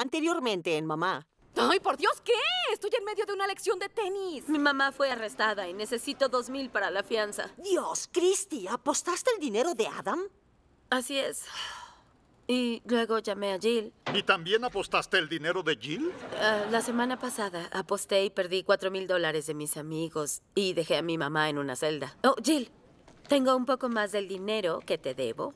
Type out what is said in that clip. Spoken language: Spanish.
Anteriormente en Mamá. ¡Ay, por Dios, qué! Estoy en medio de una lección de tenis. Mi mamá fue arrestada y necesito dos mil para la fianza. Dios, Christy, ¿apostaste el dinero de Adam? Así es. Y luego llamé a Jill. ¿Y también apostaste el dinero de Jill? Ah, la semana pasada aposté y perdí cuatro mil dólares de mis amigos y dejé a mi mamá en una celda. Oh, Jill, tengo un poco más del dinero que te debo